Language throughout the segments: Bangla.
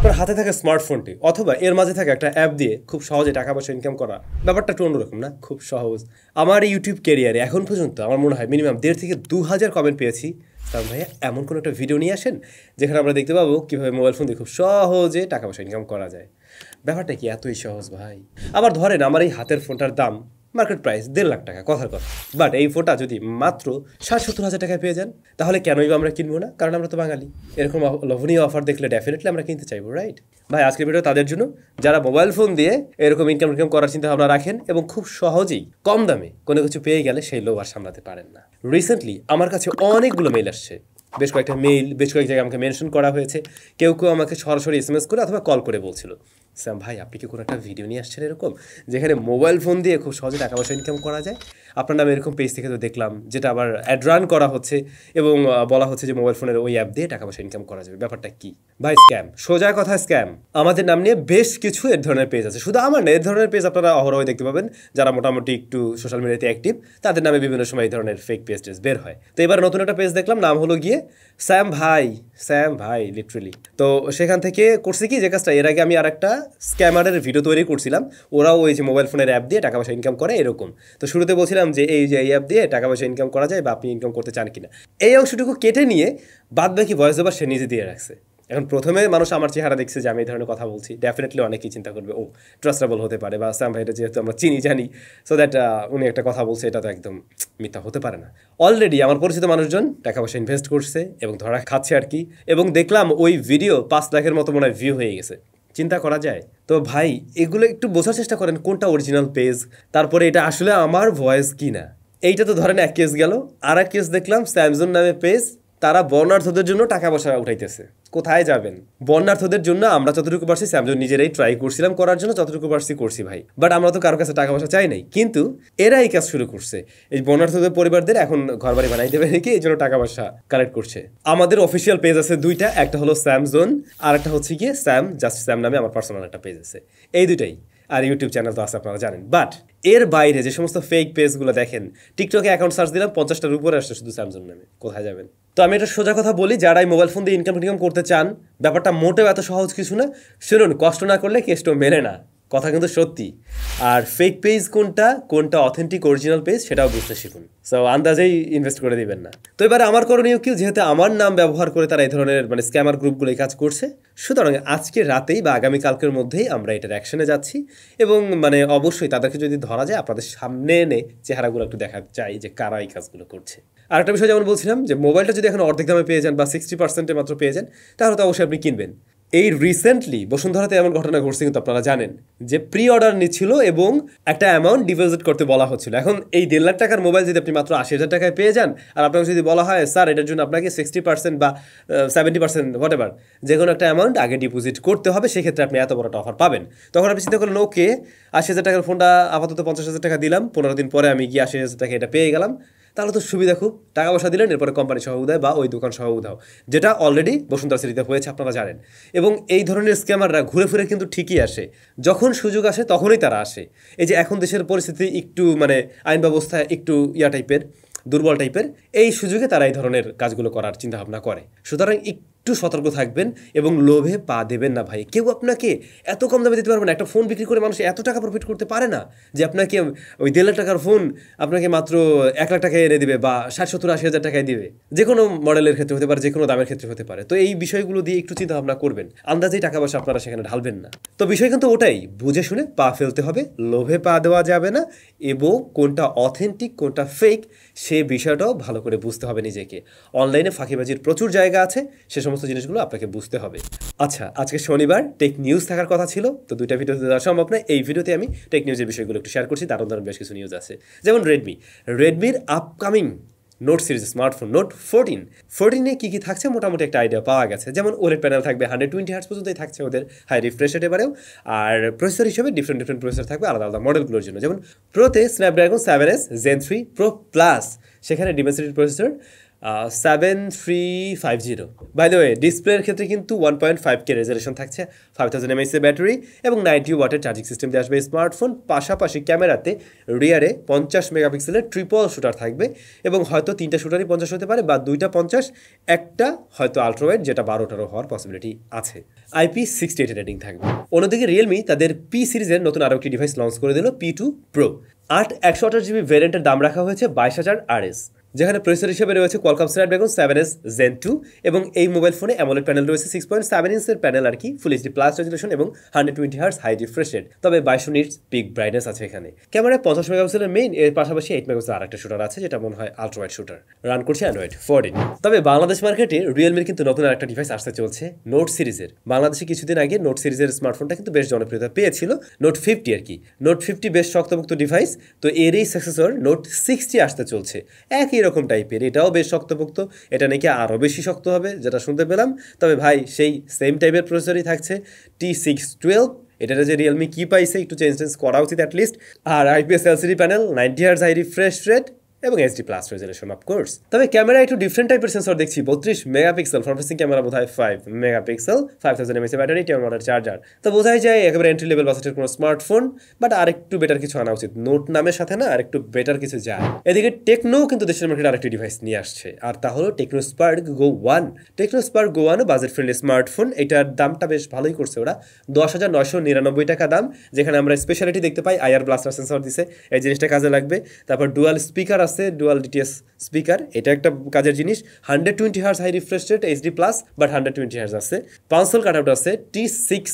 আপনার হাতে থাকা স্মার্টফোনটি অথবা এর মাঝে থাকা একটা অ্যাপ দিয়ে খুব সহজে টাকা পয়সা ইনকাম করা ব্যাপারটা একটু অন্যরকম না খুব সহজ আমার এই ইউটিউব কেরিয়ারে এখন পর্যন্ত আমার মনে হয় মিনিমাম দেড় থেকে দু হাজার কমেন্ট পেয়েছি তার ভাইয়া এমন কোনো একটা ভিডিও নিয়ে আসেন যেখানে আমরা দেখতে পাবো কীভাবে মোবাইল ফোন দিয়ে খুব সহজে টাকা পয়সা ইনকাম করা যায় ব্যাপারটা কি এতই সহজ ভাই আবার ধরেন আমার এই হাতের ফোনটার দাম মার্কেট প্রাইস দেড় লাখ টাকা কথার কথা বাট এই ফোটা যদি মাত্র ষাট সত্তর হাজার টাকায় পেয়ে যান তাহলে কেনই বা আমরা কিনবো না কারণ আমরা তো বাঙালি এরকম লোভনীয় অফার দেখলে ডেফিনেটলি আমরা কিনতে চাইবো রাইট ভাই আজকের ভিডিও তাদের জন্য যারা মোবাইল ফোন দিয়ে এরকম ইনকাম ইনকাম করার চিন্তা ভাবনা রাখেন এবং খুব সহজেই কম দামে কোনো কিছু পেয়ে গেলে সেই লোভার সামলাতে পারেন না রিসেন্টলি আমার কাছে অনেকগুলো মেল আসছে বেশ কয়েকটা মেইল বেশ কয়েক জায়গায় আমাকে মেনশন করা হয়েছে কেউ কেউ আমাকে সরাসরি এস এম এস করে অথবা কল করে বলছিল স্যাম ভাই আপনি কি কোনো একটা ভিডিও নিয়ে আসছেন এরকম যেখানে মোবাইল ফোন দিয়ে খুব সহজে টাকা পয়সা ইনকাম করা যায় আপনার নামে এরকম পেজ থেকে তো দেখলাম যেটা আবার অ্যাড রান করা হচ্ছে এবং বলা হচ্ছে যে মোবাইল ফোনের ওই অ্যাপ দিয়ে টাকা পয়সা ইনকাম করা যাবে ব্যাপারটা কি ভাই স্ক্যাম সোজা কথা স্ক্যাম আমাদের নাম নিয়ে বেশ কিছু এর ধরনের পেজ আছে শুধু আমার না এর ধরনের পেজ আপনারা অহরহ দেখতে পাবেন যারা মোটামুটি একটু সোশ্যাল মিডিয়াতে অ্যাক্টিভ তাদের নামে বিভিন্ন সময় এই ধরনের ফেক পেজ টেজ বের হয় তো এবার নতুন একটা পেজ দেখলাম নাম হলো গিয়ে স্যাম ভাই স্যাম ভাই লিটারেলি তো সেখান থেকে করছে কি যে কাজটা এর আগে আমি আর একটা স্ক্যামারের ভিডিও তৈরি করছিলাম ওরাও ওই যে মোবাইল ফোনের অ্যাপ দিয়ে টাকা পয়সা ইনকাম করে এরকম তো শুরুতে বলছিলাম দিলাম যে এই যে এই অ্যাপ দিয়ে টাকা পয়সা ইনকাম করা যায় বা আপনি ইনকাম করতে চান কিনা এই অংশটুকু কেটে নিয়ে বাদ বাকি ভয়েস ওভার সে নিজে দিয়ে রাখছে এখন প্রথমে মানুষ আমার চেহারা দেখছে যে আমি এই ধরনের কথা বলছি ডেফিনেটলি অনেকেই চিন্তা করবে ও ট্রাস্টেবল হতে পারে বা স্যাম ভাইটা যেহেতু আমরা চিনি জানি সো দ্যাট উনি একটা কথা বলছে এটা তো একদম মিথ্যা হতে পারে না অলরেডি আমার পরিচিত মানুষজন টাকা পয়সা ইনভেস্ট করছে এবং ধরা খাচ্ছে আর কি এবং দেখলাম ওই ভিডিও পাঁচ লাখের মতো মনে হয় ভিউ হয়ে গেছে চিন্তা করা যায় তো ভাই এগুলো একটু বোঝার চেষ্টা করেন কোনটা অরিজিনাল পেজ তারপরে এটা আসলে আমার ভয়েস কি না এইটা তো ধরেন এক কেস গেল আর এক কেস দেখলাম স্যামসুন নামে পেজ তারা বর্ণার্থদের জন্য টাকা পয়সা উঠাইতেছে কোথায় যাবেন বর্ণার্থদের জন্য আমরা যতটুকু পারছি স্যামজন নিজেরাই ট্রাই করছিলাম করার জন্য যতটুকু পারছি করছি ভাই বাট আমরা তো কারোর কাছে টাকা পয়সা চাই নাই কিন্তু এরা এই কাজ শুরু করছে এই বর্ণার্থদের পরিবারদের এখন ঘর বাড়ি বানাই দেবে নাকি এই জন্য টাকা পয়সা কালেক্ট করছে আমাদের অফিসিয়াল পেজ আছে দুইটা একটা হলো স্যামজন আর একটা হচ্ছে গিয়ে স্যাম জাস্ট স্যাম নামে আমার পার্সোনাল একটা পেজ আছে এই দুইটাই আর ইউটিউব চ্যানেল তো আছে আপনারা জানেন বাট এর বাইরে যে সমস্ত ফেক পেজগুলো দেখেন টিকটকে অ্যাকাউন্ট সার্চ দিলাম পঞ্চাশটার উপরে আসছে শুধু স্যামসাং নামে কোথায় যাবেন তো আমি এটা সোজা কথা বলি যারাই মোবাইল ফোন দিয়ে ইনকাম টিনকাম করতে চান ব্যাপারটা মোটেও এত সহজ কিছু না শুনুন কষ্ট না করলে কেষ্ট মেলে না কথা কিন্তু সত্যি আর ফেক পেজ কোনটা কোনটা অথেন্টিক অরিজিনাল পেজ সেটাও বুঝতে শিখুন সো আন্দাজেই ইনভেস্ট করে দিবেন না তো এবারে আমার করণীয় কি যেহেতু আমার নাম ব্যবহার করে তারা এই ধরনের মানে স্ক্যামার গ্রুপগুলো এই কাজ করছে সুতরাং আজকে রাতেই বা আগামীকালকের মধ্যেই আমরা এটার অ্যাকশনে যাচ্ছি এবং মানে অবশ্যই তাদেরকে যদি ধরা যায় আপনাদের সামনে এনে চেহারাগুলো একটু দেখা চাই যে কারা এই কাজগুলো করছে আর একটা বিষয় যেমন বলছিলাম যে মোবাইলটা যদি এখন অর্ধেক দামে পেয়ে যান বা সিক্সটি পার্সেন্টে মাত্র পেয়ে যান তাহলে তো অবশ্যই আপনি কিনবেন এই রিসেন্টলি বসুন্ধরাতে এমন ঘটনা ঘটছে কিন্তু আপনারা জানেন যে প্রি অর্ডার নিচ্ছিল এবং একটা অ্যামাউন্ট ডিপোজিট করতে বলা হচ্ছিল এখন এই দেড় লাখ টাকার মোবাইল যদি আপনি মাত্র আশি হাজার টাকায় পেয়ে যান আর আপনাকে যদি বলা হয় স্যার এটার জন্য আপনাকে সিক্সটি পার্সেন্ট বা সেভেন্টি পার্সেন্ট হোয়াট এভার যে কোনো একটা অ্যামাউন্ট আগে ডিপোজিট করতে হবে সেক্ষেত্রে আপনি এত বড়টা অফার পাবেন তখন আপনি চিন্তা করলেন ওকে আশি হাজার টাকার ফোনটা আপাতত পঞ্চাশ হাজার টাকা দিলাম পনেরো দিন পরে আমি গিয়ে আশি হাজার টাকা এটা পেয়ে গেলাম তাহলে তো সুবিধা খুব টাকা পয়সা দিলেন এরপরে কোম্পানি সহ উদয় বা ওই দোকান সহ উদাও যেটা অলরেডি বসুন্ধরা সিটিতে হয়েছে আপনারা জানেন এবং এই ধরনের স্ক্যামাররা ঘুরে ফিরে কিন্তু ঠিকই আসে যখন সুযোগ আসে তখনই তারা আসে এই যে এখন দেশের পরিস্থিতি একটু মানে আইন ব্যবস্থা একটু ইয়া টাইপের দুর্বল টাইপের এই সুযোগে তারা এই ধরনের কাজগুলো করার চিন্তাভাবনা করে সুতরাং একটু সতর্ক থাকবেন এবং লোভে পা দেবেন না ভাই কেউ আপনাকে এত কম দামে দিতে পারবে না একটা ফোন বিক্রি করে মানুষ এত টাকা প্রফিট করতে পারে না যে আপনাকে ওই দেড় লাখ টাকার ফোন আপনাকে মাত্র এক লাখ টাকায় এনে দেবে বা ষাট সত্তর আশি হাজার টাকায় দেবে যে কোনো মডেলের ক্ষেত্রে হতে পারে যে কোনো দামের ক্ষেত্রে হতে পারে তো এই বিষয়গুলো দিয়ে একটু চিন্তা ভাবনা করবেন আন্দাজেই টাকা পয়সা আপনারা সেখানে ঢালবেন না তো বিষয় কিন্তু ওটাই বুঝে শুনে পা ফেলতে হবে লোভে পা দেওয়া যাবে না এবং কোনটা অথেন্টিক কোনটা ফেক সে বিষয়টাও ভালো করে বুঝতে হবে নিজেকে অনলাইনে ফাঁকিবাজির প্রচুর জায়গা আছে সে সমস্ত সমস্ত জিনিসগুলো আপনাকে বুঝতে হবে আচ্ছা আজকে শনিবার টেক নিউজ থাকার কথা ছিল তো দুইটা ভিডিওতে দেওয়া সম্ভব না এই ভিডিওতে আমি টেক নিউজের বিষয়গুলো একটু শেয়ার করছি দারুণ দারুণ বেশ কিছু নিউজ আছে যেমন রেডমি রেডমির upcoming note series smartphone note fourteen ফোরটিনে কী কী থাকছে মোটামুটি একটা আইডিয়া পাওয়া গেছে যেমন ওলেট প্যানেল থাকবে হান্ড্রেড টোয়েন্টি হার্স পর্যন্তই থাকছে ওদের হাই রিফ্রেশ রেট এবারেও আর প্রসেসর হিসেবে ডিফারেন্ট ডিফারেন্ট প্রসেসর থাকবে আলাদা আলাদা মডেলগুলোর জন্য যেমন প্রোতে Snapdragon seven S Gen three pro plus সেখানে Dimensity processor seven three five zero by the way ডিসপ্লের ক্ষেত্রে কিন্তু one point five K resolution থাকছে ফাইভ থাউজেন্ড এমএসএ ব্যাটারি এবং নাইনটি ওয়াটের চার্জিং সিস্টেম দিয়ে আসবে স্মার্টফোন পাশাপাশি ক্যামেরাতে রিয়ারে পঞ্চাশ মেগাপিক্সেলের ট্রিপল শুটার থাকবে এবং হয়তো তিনটা শুটারই পঞ্চাশ হতে পারে বা দুইটা পঞ্চাশ একটা হয়তো আল্ট্রাওয়েড যেটা বারোটারও হওয়ার পসিবিলিটি আছে আইপি সিক্সটি এইট রেটিং থাকবে অন্যদিকে রিয়েলমি তাদের পি সিরিজের নতুন আরও একটি ডিভাইস লঞ্চ করে দিল পি টু প্রো আট একশো আঠাশ জিবি ভেরিয়েন্টের দাম রাখা হয়েছে বাইশ হাজার আর এস যেখানে প্রসেসর হিসেবে রয়েছে Qualcomm dragon seven S Gen two এবং এই মোবাইল ফোনে অ্যামোলেড প্যানেল রয়েছে সিক্স পয়েন্ট সেভেন ইঞ্চের প্যানেল আর কি ফুল এইচডি প্লাস রেজুলেশন এবং hundred twenty hertz high refresh rate তবে বাইশো নিটস পিক ব্রাইটনেস আছে এখানে ক্যামেরা পঞ্চাশ মেগাপিক্সেলের মেইন এর পাশাপাশি এইট মেগাপিক্সেল আর একটা শুটার আছে যেটা মনে হয় আলট্রা শুটার রান করছে অ্যান্ড্রয়েড ফোরটিন তবে বাংলাদেশ মার্কেটে রিয়েলমির কিন্তু নতুন আরেকটা ডিভাইস আসতে চলছে নোট সিরিজের বাংলাদেশে কিছুদিন আগে নোট সিরিজের স্মার্টফোনটা কিন্তু বেশ জনপ্রিয়তা পেয়েছিল নোট ফিফটি আর কি নোট ফিফটি বেশ শক্তভুক্ত ডিভাইস তো এরই সাকসেসর নোট সিক্সটি আসতে চলছে একই এরকম টাইপের এটাও বেশ শক্তপোক্ত এটা নাকি আরও বেশি শক্ত হবে যেটা শুনতে পেলাম তবে ভাই সেই সেম টাইপের প্রসেসরই থাকছে টি সিক্স টুয়েলভ এটা যে রিয়েলমি কি পাইছে একটু চেঞ্জ চেঞ্জ করা উচিত অ্যাটলিস্ট আর IPS LCD panel ninety hertz high refresh rate এবং এইচডি প্লাস অফ কোর্স তবে ক্যামেরা একটু ডিফারেন্ট টাইপের সেন্সর দেখছি বত্রিশ মেগাপিক্সেল ফরফেসিং ক্যামেরা বোধ হয় five megapixel five thousand MSA battery ten watt charger তো বোঝাই যায় একেবারে এন্ট্রি লেভেল বাসেটের কোনো স্মার্টফোন বাট আরেকটু বেটার কিছু আনা উচিত নোট নামের সাথে না আর একটু বেটার কিছু যায় এদিকে টেকনো কিন্তু দেশের মার্কেটে আরেকটি ডিভাইস নিয়ে আসছে আর তা হলো Tecno Spark go one Tecno Spark go ওয়ানও বাজেট ফ্রেন্ডলি স্মার্টফোন এটার দামটা বেশ ভালোই করছে ওরা দশ হাজার নয়শো নিরানব্বই টাকা দাম যেখানে আমরা স্পেশালিটি দেখতে পাই আয়ার ব্লাস্টার সেন্সর দিছে এই জিনিসটা কাজে লাগবে তারপর ডুয়াল স্পিকার আছে ডুয়াল ডিটিএস স্পিকার এটা একটা কাজের জিনিস hundred twenty hertz high refresh rate HD plus but hundred twenty hertz আছে পাউন্সেল কাট আউট আছে টি সিক্স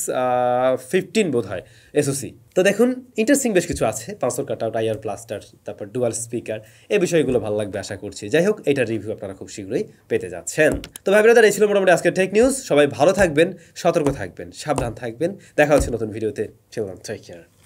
ফিফটিন বোধ হয় এসওসি তো দেখুন ইন্টারেস্টিং বেশ কিছু আছে পাঁচশো কাট আউট আইআর প্লাস্টার তারপর ডুয়াল স্পিকার এই বিষয়গুলো ভালো লাগবে আশা করছি যাই হোক এটার রিভিউ আপনারা খুব শীঘ্রই পেতে যাচ্ছেন তো ভাই ব্রাদার এই ছিল মোটামুটি আজকের টেক নিউজ সবাই ভালো থাকবেন সতর্ক থাকবেন সাবধান থাকবেন দেখা হচ্ছে নতুন ভিডিওতে চলুন টেক কেয়ার